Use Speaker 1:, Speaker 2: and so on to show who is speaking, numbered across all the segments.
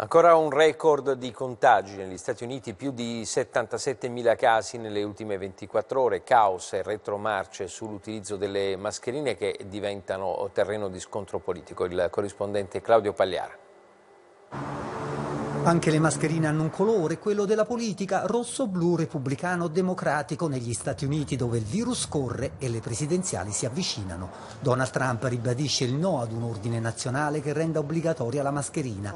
Speaker 1: Ancora un record di contagi negli Stati Uniti, più di 77.000 casi nelle ultime 24 ore, caos e retromarce sull'utilizzo delle mascherine che diventano terreno di scontro politico. Il corrispondente Claudio Pagliara.
Speaker 2: Anche le mascherine hanno un colore, quello della politica, rosso-blu repubblicano democratico negli Stati Uniti dove il virus corre e le presidenziali si avvicinano. Donald Trump ribadisce il no ad un ordine nazionale che renda obbligatoria la mascherina.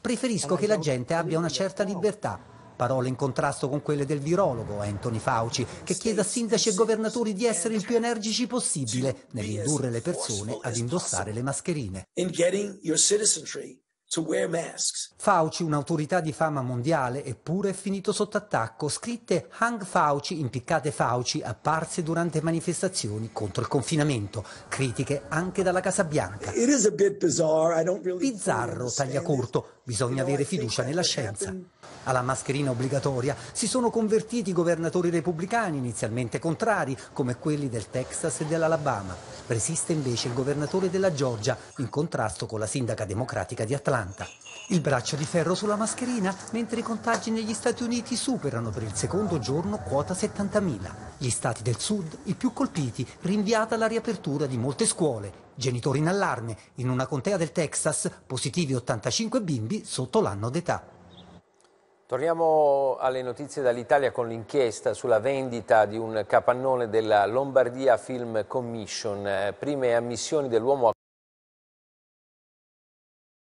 Speaker 2: Preferisco che la gente abbia una certa libertà, parole in contrasto con quelle del virologo Anthony Fauci, che chiede a sindaci e governatori di essere il più energici possibile nell'indurre le persone ad indossare le mascherine. In Fauci, un'autorità di fama mondiale, eppure è finito sotto attacco. Scritte Hang Fauci, impiccate Fauci, apparse durante manifestazioni contro il confinamento. Critiche anche dalla Casa Bianca. Really Bizzarro, taglia corto. Bisogna you know, avere fiducia nella scienza. Alla mascherina obbligatoria si sono convertiti i governatori repubblicani, inizialmente contrari, come quelli del Texas e dell'Alabama. Resiste invece il governatore della Georgia, in contrasto con la sindaca democratica di Atlanta. 80. Il braccio di ferro sulla mascherina, mentre i contagi negli Stati Uniti superano per il secondo giorno quota 70.000. Gli stati del sud, i più colpiti, rinviata la riapertura di molte scuole. Genitori in allarme, in una contea del Texas, positivi 85 bimbi sotto l'anno d'età.
Speaker 1: Torniamo alle notizie dall'Italia con l'inchiesta sulla vendita di un capannone della Lombardia Film Commission. Eh, prime ammissioni dell'uomo